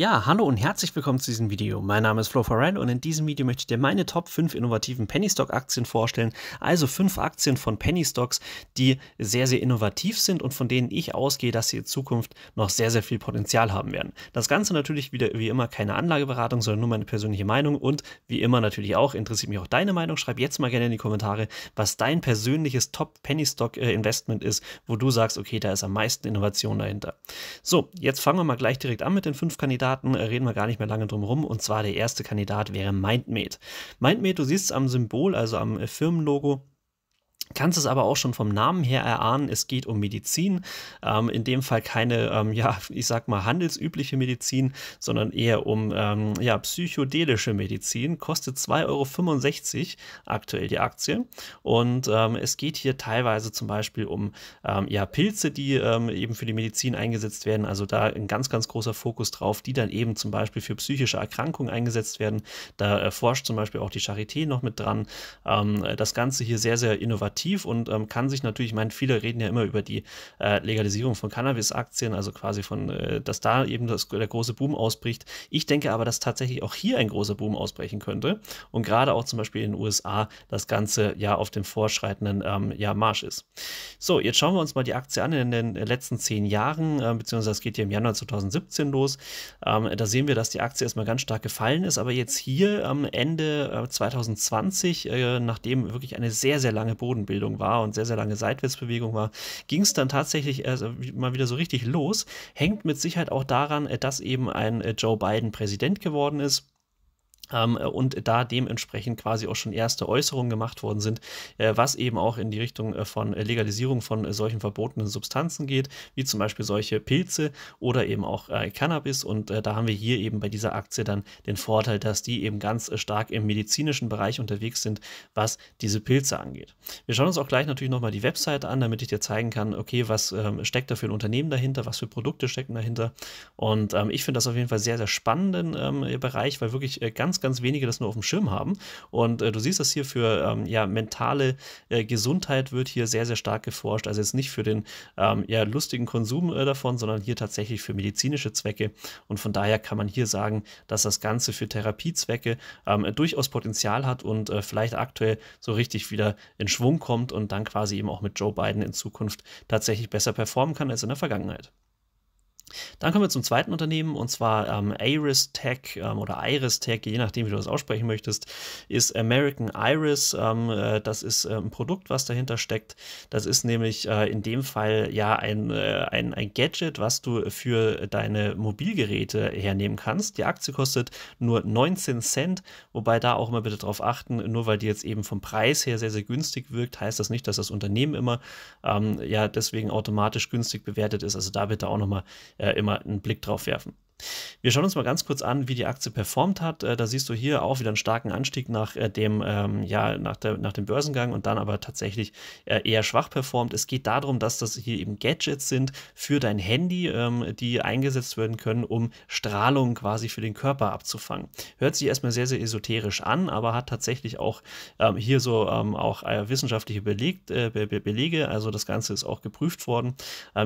Ja, hallo und herzlich willkommen zu diesem Video. Mein Name ist Flo Farrell und in diesem Video möchte ich dir meine Top 5 innovativen Penny Stock Aktien vorstellen. Also 5 Aktien von Penny Stocks, die sehr, sehr innovativ sind und von denen ich ausgehe, dass sie in Zukunft noch sehr, sehr viel Potenzial haben werden. Das Ganze natürlich wieder wie immer keine Anlageberatung, sondern nur meine persönliche Meinung und wie immer natürlich auch interessiert mich auch deine Meinung. Schreib jetzt mal gerne in die Kommentare, was dein persönliches Top Penny Stock Investment ist, wo du sagst, okay, da ist am meisten Innovation dahinter. So, jetzt fangen wir mal gleich direkt an mit den 5 Kandidaten. Kandidaten äh, reden wir gar nicht mehr lange drum rum. Und zwar der erste Kandidat wäre MindMate. MindMate, du siehst es am Symbol, also am äh, Firmenlogo, kannst es aber auch schon vom Namen her erahnen, es geht um Medizin. Ähm, in dem Fall keine, ähm, ja, ich sag mal, handelsübliche Medizin, sondern eher um ähm, ja, psychedelische Medizin. Kostet 2,65 Euro aktuell die Aktie. Und ähm, es geht hier teilweise zum Beispiel um ähm, ja, Pilze, die ähm, eben für die Medizin eingesetzt werden. Also da ein ganz, ganz großer Fokus drauf, die dann eben zum Beispiel für psychische Erkrankungen eingesetzt werden. Da äh, forscht zum Beispiel auch die Charité noch mit dran. das Ganze hier sehr, sehr innovativ aktiv und ähm, kann sich natürlich, ich meine, viele reden ja immer über die äh, Legalisierung von Cannabis-Aktien, also quasi von, äh, dass da eben das, der große Boom ausbricht. Ich denke aber, dass tatsächlich auch hier ein großer Boom ausbrechen könnte und gerade auch zum Beispiel in den USA das Ganze ja auf dem vorschreitenden ähm, ja, Marsch ist. So, jetzt schauen wir uns mal die Aktie an in den letzten zehn Jahren, äh, beziehungsweise das geht hier im Januar 2017 los. Ähm, da sehen wir, dass die Aktie erstmal ganz stark gefallen ist, aber jetzt hier am Ende 2020, äh, äh, nachdem wirklich eine sehr, sehr lange Boden Schulbildung war und sehr, sehr lange Seitwärtsbewegung war, ging es dann tatsächlich erst äh, mal wieder so richtig los. Hängt mit Sicherheit auch daran, äh, dass eben ein äh, Joe Biden Präsident geworden ist ähm, äh, und da dementsprechend quasi auch schon erste Äußerungen gemacht worden sind, äh, was eben auch in die Richtung äh, von Legalisierung von solchen verbotenen Substanzen geht, wie zum Beispiel solche Pilze oder eben auch Cannabis. Und da haben wir hier eben bei dieser Aktie dann den Vorteil, dass die eben ganz stark im medizinischen Bereich unterwegs sind, was diese Pilze angeht. Wir schauen uns auch gleich natürlich nochmal die Webseite an, damit ich dir zeigen kann, okay, was ähm, steckt da für ein Unternehmen dahinter, was für Produkte stecken dahinter. Und ähm, ich finde das auf jeden Fall sehr, sehr spannenden Bereich, weil wirklich ganz ganz, wenige das nur auf dem Schirm haben. Und äh, du siehst das hier für ähm, ja, mentale äh, Gesundheit wird hier sehr, sehr stark geforscht. Also jetzt nicht für den ähm, ja, lustigen Konsum äh, davon, sondern hier tatsächlich für medizinische Zwecke. Und von daher kann man hier sagen, dass das Ganze für Therapiezwecke ähm, durchaus Potenzial hat und äh, vielleicht aktuell so richtig wieder in Schwung kommt und dann quasi eben auch mit Joe Biden in Zukunft tatsächlich besser performen kann als in der Vergangenheit. Dann kommen wir zum zweiten Unternehmen und zwar ähm, Iris Tech ähm, oder Iris Tech, je nachdem, wie du das aussprechen möchtest, ist American Iris. Ähm, äh, das ist äh, ein Produkt, was dahinter steckt. Das ist nämlich äh, in dem Fall ja ein, äh, ein, ein Gadget, was du für deine Mobilgeräte hernehmen kannst. Die Aktie kostet nur 19 Cent, wobei da auch immer bitte darauf achten, nur weil die jetzt eben vom Preis her sehr, sehr günstig wirkt, heißt das nicht, dass das Unternehmen immer ähm, ja deswegen automatisch günstig bewertet ist. Also da bitte auch nochmal äh, immer einen Blick drauf werfen. Wir schauen uns mal ganz kurz an, wie die Aktie performt hat. Äh, da siehst du hier auch wieder einen starken Anstieg nach äh, dem, ähm, ja, nach, der, nach dem Börsengang und dann aber tatsächlich äh, eher schwach performt. Es geht darum, dass das hier eben Gadgets sind für dein Handy, ähm, die eingesetzt werden können, um Strahlung quasi für den Körper abzufangen. Hört sich erstmal sehr, sehr esoterisch an, aber hat tatsächlich auch ähm, hier so auch wissenschaftliche Belege. Also das Ganze ist auch geprüft worden.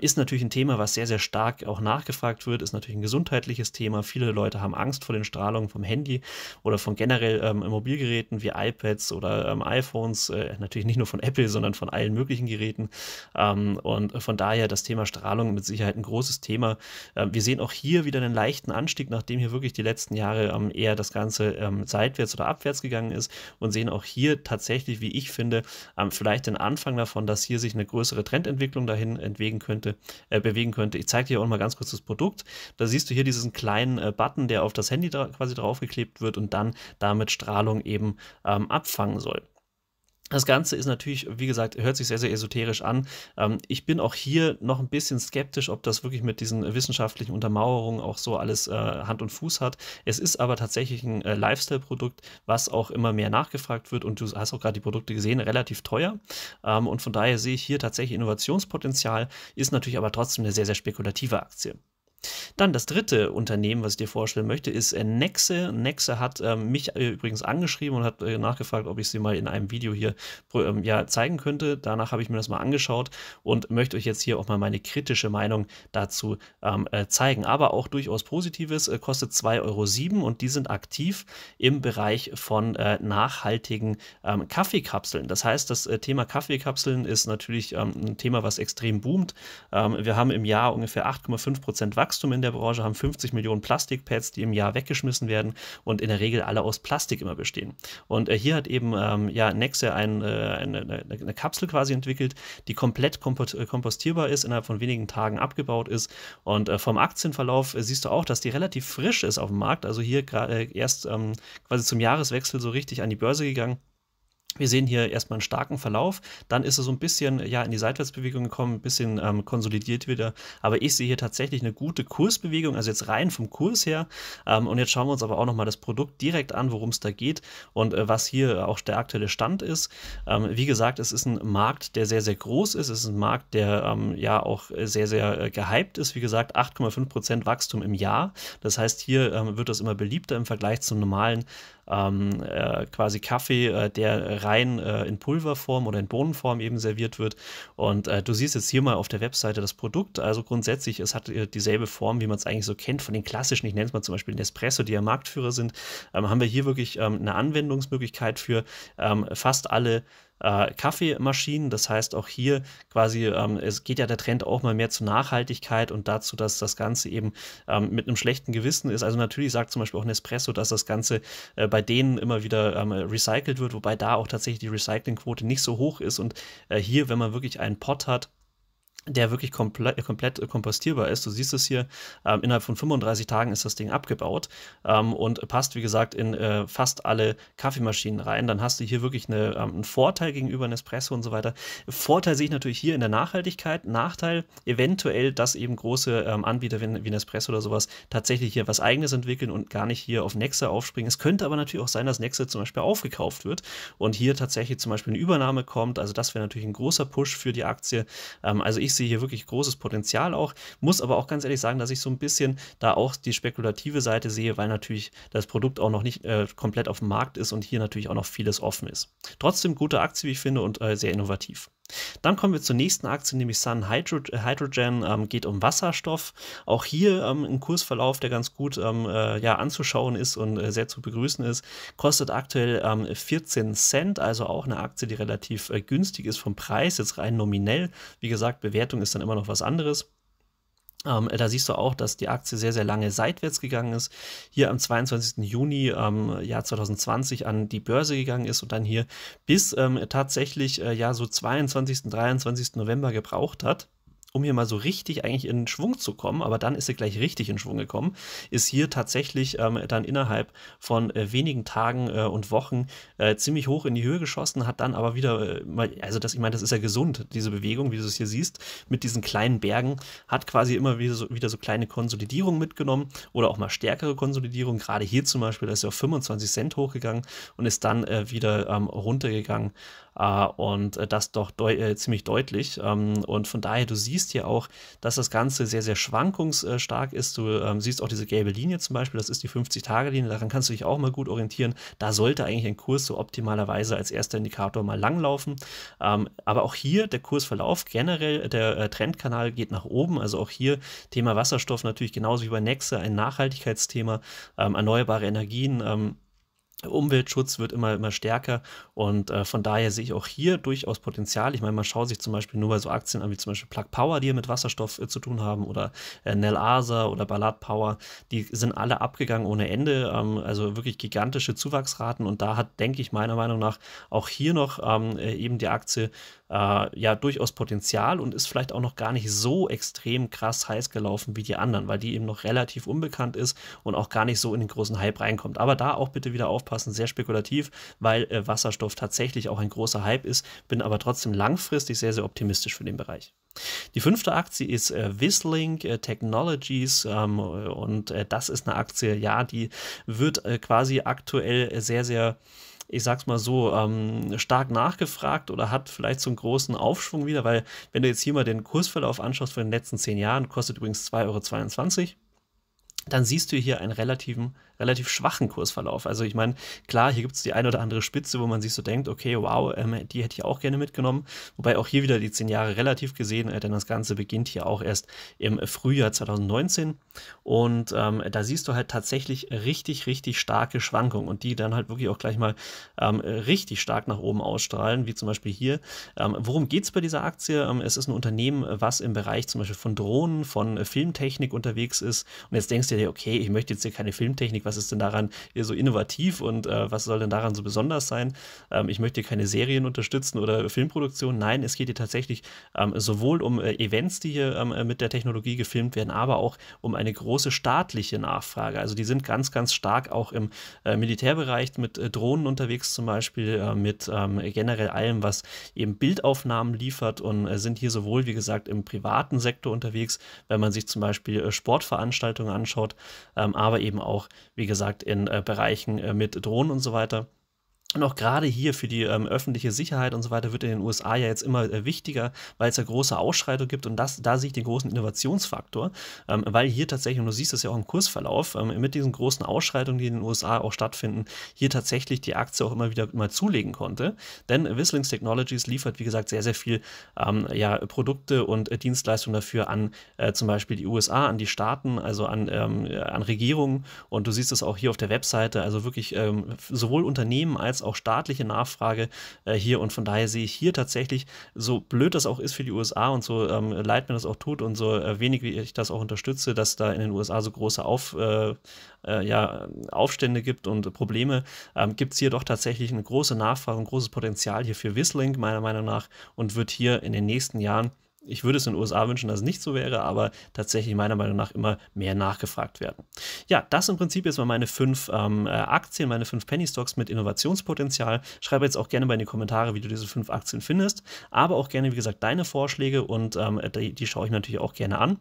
ist natürlich ein Thema, was sehr, sehr stark auch nachgefragt wird, ist natürlich ein Gesundheits gesundheitliches Thema. Viele Leute haben Angst vor den Strahlungen vom Handy oder von generell ähm, Mobilgeräten wie iPads oder ähm, iPhones. Äh, natürlich nicht nur von Apple, sondern von allen möglichen Geräten. Ähm, und von daher das Thema Strahlung mit Sicherheit ein großes Thema. Ähm, wir sehen auch hier wieder einen leichten Anstieg, nachdem hier wirklich die letzten Jahre ähm, eher das Ganze ähm, seitwärts oder abwärts gegangen ist und sehen auch hier tatsächlich, wie ich finde, vielleicht den Anfang davon, dass hier sich eine größere Trendentwicklung dahin entwegen könnte, äh, bewegen könnte. Ich zeige dir auch mal ganz kurz das Produkt. Da siehst du hier die diesen kleinen äh, Button, der auf das Handy dra quasi draufgeklebt wird und dann damit Strahlung eben ähm, abfangen soll. Das Ganze ist natürlich, wie gesagt, hört sich sehr, sehr esoterisch an. Ähm, ich bin auch hier noch ein bisschen skeptisch, ob das wirklich mit diesen wissenschaftlichen Untermauerungen auch so alles äh, Hand und Fuß hat. Es ist aber tatsächlich ein äh, Lifestyle-Produkt, was auch immer mehr nachgefragt wird. Und du hast auch gerade die Produkte gesehen, relativ teuer. Ähm, und von daher sehe ich hier tatsächlich Innovationspotenzial, ist natürlich aber trotzdem eine sehr, sehr spekulative Aktie. Dann das dritte Unternehmen, was ich dir vorstellen möchte, ist äh, Nexe. Nexe hat ähm, mich äh, übrigens angeschrieben und hat äh, nachgefragt, ob ich sie mal in einem Video hier ähm, ja, zeigen könnte. Danach habe ich mir das mal angeschaut und möchte euch jetzt hier auch mal meine kritische Meinung dazu ähm, äh, zeigen. Aber auch durchaus Positives, äh, kostet 2,07 Euro und die sind aktiv im Bereich von äh, nachhaltigen ähm, Kaffeekapseln. Das heißt, das Thema Kaffeekapseln ist natürlich ähm, ein Thema, was extrem boomt. Ähm, wir haben im Jahr ungefähr 8,5 Prozent Wachstum. Wachstum in der Branche, haben 50 Millionen Plastikpads, die im Jahr weggeschmissen werden und in der Regel alle aus Plastik immer bestehen. Und äh, hier hat eben ähm, ja, Nexe ein, äh, eine, eine, eine, Kapsel quasi entwickelt, die komplett äh, kompostierbar ist, innerhalb von wenigen Tagen abgebaut ist. Und äh, vom Aktienverlauf äh, siehst du auch, dass die relativ frisch ist auf dem Markt. Also hier äh, erst ähm, quasi zum Jahreswechsel so richtig an die Börse gegangen. Wir sehen hier erstmal einen starken Verlauf, dann ist es so ein bisschen ja in die Seitwärtsbewegung gekommen, ein bisschen ähm, konsolidiert wieder. Aber ich sehe hier tatsächlich eine gute Kursbewegung, also jetzt rein vom Kurs her. Ähm, und jetzt schauen wir uns aber auch nochmal das Produkt direkt an, worum es da geht und äh, was hier auch der aktuelle Stand ist. Ähm, wie gesagt, es ist ein Markt, der sehr, sehr groß ist. Es ist ein Markt, der ähm, ja auch sehr, sehr äh, gehypt ist. Wie gesagt, 8,5% Wachstum im Jahr. Das heißt, hier ähm, wird das immer beliebter im Vergleich zum normalen ähm, äh, quasi Kaffee, äh, der rein rein äh, in Pulverform oder in Bohnenform eben serviert wird. Und äh, du siehst jetzt hier mal auf der Webseite das Produkt. Also grundsätzlich, es hat äh, dieselbe Form, wie man es eigentlich so kennt von den klassischen, ich nenne es mal zum Beispiel Nespresso, die ja Marktführer sind. Ähm, haben wir hier wirklich ähm, eine Anwendungsmöglichkeit für ähm, fast alle äh, Kaffeemaschinen. Das heißt auch hier quasi, ähm, es geht ja der Trend auch mal mehr zur Nachhaltigkeit und dazu, dass das Ganze eben ähm, mit einem schlechten Gewissen ist. Also natürlich sagt zum Beispiel auch Nespresso, dass das Ganze äh, bei denen immer wieder ähm, recycelt wird, wobei da auch tatsächlich die Recyclingquote nicht so hoch ist. Und äh, hier, wenn man wirklich einen Pot hat, der wirklich komplett, komplett äh, kompostierbar ist. Du siehst es hier, ähm, innerhalb von 35 Tagen ist das Ding abgebaut ähm, und passt, wie gesagt, in äh, fast alle Kaffeemaschinen rein. Dann hast du hier wirklich eine, ähm, einen Vorteil gegenüber Nespresso und so weiter. Vorteil sehe ich natürlich hier in der Nachhaltigkeit. Nachteil eventuell, dass eben große ähm, Anbieter wie, wie, Nespresso oder sowas tatsächlich hier was Eigenes entwickeln und gar nicht hier auf Nexa aufspringen. Es könnte aber natürlich auch sein, dass Nexa zum Beispiel aufgekauft wird und hier tatsächlich zum Beispiel eine Übernahme kommt. Also das wäre natürlich ein großer Push für die Aktie. Ähm, also ich ich sehe hier wirklich großes Potenzial auch, muss aber auch ganz ehrlich sagen, dass ich so ein bisschen da auch die spekulative Seite sehe, weil natürlich das Produkt auch noch nicht äh, komplett auf dem Markt ist und hier natürlich auch noch vieles offen ist. Trotzdem gute Aktie, wie ich finde, und äh, sehr innovativ. Dann kommen wir zur nächsten Aktie, nämlich Sun Hydro äh, Hydrogen, ähm, geht um Wasserstoff. Auch hier ähm, ein Kursverlauf, der ganz gut ähm, äh, ja, anzuschauen ist und äh, sehr zu begrüßen ist. Kostet aktuell 14 ähm, Cent, also auch eine Aktie, die relativ äh, günstig ist vom Preis, jetzt rein nominell. Wie gesagt, Bewertung ist dann immer noch was anderes. Ähm, da siehst du auch, dass die Aktie sehr, sehr lange seitwärts gegangen ist. Hier am 22. Juni ähm, Jahr 2020 an die Börse gegangen ist und dann hier bis ähm, tatsächlich äh, ja so 22. 23. November gebraucht hat um hier mal so richtig eigentlich in Schwung zu kommen, aber dann ist er gleich richtig in Schwung gekommen, ist hier tatsächlich ähm, dann innerhalb von äh, wenigen Tagen äh, und Wochen äh, ziemlich hoch in die Höhe geschossen, hat dann aber wieder, äh, mal, also das, ich meine, das ist ja gesund, diese Bewegung, wie du es hier siehst, mit diesen kleinen Bergen, hat quasi immer wieder so, wieder so kleine Konsolidierungen mitgenommen oder auch mal stärkere Konsolidierungen. Gerade hier zum Beispiel, da ist er auf 25 Cent hochgegangen und ist dann äh, wieder ähm, runtergegangen äh, und äh, das doch deu äh, ziemlich deutlich. Ähm, und von daher, du siehst hier auch, dass das Ganze sehr, sehr schwankungsstark ist. Du ähm, siehst auch diese gelbe Linie zum Beispiel, das ist die 50-Tage-Linie, daran kannst du dich auch mal gut orientieren. Da sollte eigentlich ein Kurs so optimalerweise als erster Indikator mal langlaufen. Ähm, aber auch hier der Kursverlauf generell, der Trendkanal geht nach oben. Also auch hier Thema Wasserstoff natürlich genauso wie bei Nexe ein Nachhaltigkeitsthema, erneuerbare Energien. Umweltschutz wird immer, immer stärker und äh, von daher sehe ich auch hier durchaus Potenzial. Ich meine, man schaut sich zum Beispiel nur bei so Aktien an, wie zum Beispiel Plug Power, die ja mit Wasserstoff äh, zu tun haben, oder äh, Nell Asa oder Ballard Power, die sind alle abgegangen ohne Ende. Ähm, also wirklich gigantische Zuwachsraten und da hat, denke ich, meiner Meinung nach auch hier noch ähm, äh, eben die Aktie äh, ja durchaus Potenzial und ist vielleicht auch noch gar nicht so extrem krass heiß gelaufen wie die anderen, weil die eben noch relativ unbekannt ist und auch gar nicht so in den großen Hype reinkommt. Aber da auch bitte wieder aufpassen aufpassen, sehr spekulativ, weil äh, Wasserstoff tatsächlich auch ein großer Hype ist, bin aber trotzdem langfristig sehr, sehr optimistisch für den Bereich. Die fünfte Aktie ist äh, Wislink äh, Technologies ähm, und äh, das ist eine Aktie, ja, die wird äh, quasi aktuell sehr, sehr ich sag's mal so, ähm, stark nachgefragt oder hat vielleicht so einen großen Aufschwung wieder, weil wenn du jetzt hier mal den Kursverlauf anschaust von den letzten zehn Jahren, kostet übrigens 2,22 Euro, dann siehst du hier einen relativen relativ schwachen Kursverlauf. Also ich meine, klar, hier gibt es die eine oder andere Spitze, wo man sich so denkt, okay, wow, ähm, die hätte ich auch gerne mitgenommen. Wobei auch hier wieder die zehn Jahre relativ gesehen, äh, denn das Ganze beginnt hier auch erst im Frühjahr 2019. Und ähm, da siehst du halt tatsächlich richtig, richtig starke Schwankungen und die dann halt wirklich auch gleich mal ähm, richtig stark nach oben ausstrahlen, wie zum Beispiel hier. Ähm, worum geht es bei dieser Aktie? Ähm, es ist ein Unternehmen, was im Bereich zum Beispiel von Drohnen, von Filmtechnik unterwegs ist. Und jetzt denkst du dir, okay, ich möchte jetzt hier keine Filmtechnik, was was ist denn daran eher äh, so innovativ und äh, was soll denn daran so besonders sein? Ähm, ich möchte keine Serien unterstützen oder Filmproduktion. Nein, es geht hier tatsächlich ähm, sowohl um äh, Events, die hier ähm, äh, mit der Technologie gefilmt werden, aber auch um eine große staatliche Nachfrage. Also die sind ganz, ganz stark auch im äh, Militärbereich mit äh, Drohnen unterwegs zum Beispiel, mit ähm, generell allem, was eben Bildaufnahmen liefert und sind hier sowohl, wie gesagt, im privaten Sektor unterwegs, wenn man sich zum Beispiel Sportveranstaltungen anschaut, ähm, aber eben auch, wie gesagt, in äh, Bereichen äh, mit Drohnen und so weiter. Und auch gerade hier für die ähm, öffentliche Sicherheit und so weiter wird in den USA ja jetzt immer äh, wichtiger, weil es ja große Ausschreitungen gibt und das, da sehe ich den großen Innovationsfaktor, ähm, weil hier tatsächlich, und du siehst das ja auch im Kursverlauf, ähm, mit diesen großen Ausschreitungen, die in den USA auch stattfinden, hier tatsächlich die Aktie auch immer wieder mal zulegen konnte. Denn Whistling Technologies liefert, wie gesagt, sehr, sehr viel ähm, ja, Produkte und äh, Dienstleistungen dafür an äh, zum Beispiel die USA, an die Staaten, also an, ähm, an Regierungen. Und du siehst es auch hier auf der Webseite, also wirklich ähm, sowohl Unternehmen als es auch staatliche Nachfrage äh, hier und von daher sehe ich hier tatsächlich, so blöd das auch ist für die USA und so ähm, leid mir das auch tut und so äh, wenig wie ich das auch unterstütze, dass da in den USA so große Auf, äh, äh, ja, Aufstände gibt und Probleme, ähm, gibt es hier doch tatsächlich eine große Nachfrage, und großes Potenzial hier für Whistling meiner Meinung nach und wird hier in den nächsten Jahren ich würde es in den USA wünschen, dass es nicht so wäre, aber tatsächlich meiner Meinung nach immer mehr nachgefragt werden. Ja, das im Prinzip jetzt mal meine fünf ähm, äh, Aktien, meine fünf Penny Stocks mit Innovationspotenzial. Schreibe jetzt auch gerne mal in die Kommentare, wie du diese fünf Aktien findest, aber auch gerne, wie gesagt, deine Vorschläge und ähm, die, die schaue ich natürlich auch gerne an.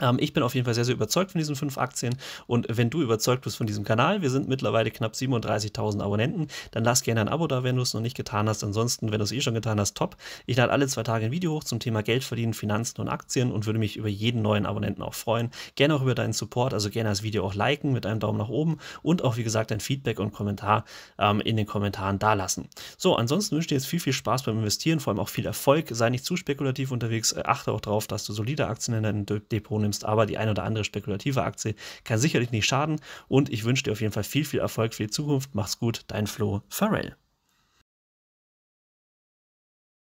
Ähm, ich bin auf jeden Fall sehr, sehr überzeugt von diesen fünf Aktien. Und wenn du überzeugt bist von diesem Kanal, wir sind mittlerweile knapp 37.000 Abonnenten, dann lass gerne ein Abo da, wenn du es noch nicht getan hast. Ansonsten, wenn du es eh schon getan hast, top. Ich lade alle zwei Tage ein Video hoch zum Thema Geld verdienen, Finanzen und Aktien und würde mich über jeden neuen Abonnenten auch freuen. Gerne auch über deinen Support, also gerne das Video auch liken mit einem Daumen nach oben und auch, wie gesagt, dein Feedback und Kommentar ähm, in den Kommentaren da lassen. So, ansonsten wünsche ich dir jetzt viel, viel Spaß beim Investieren, vor allem auch viel Erfolg. Sei nicht zu spekulativ unterwegs, achte auch darauf, dass du solide Aktien in deinem Depot vornimmst, aber die ein oder andere spekulative Aktie kann sicherlich nicht schaden und ich wünsche dir auf jeden Fall viel, viel Erfolg für die Zukunft. Mach's gut, dein Flo Farrell.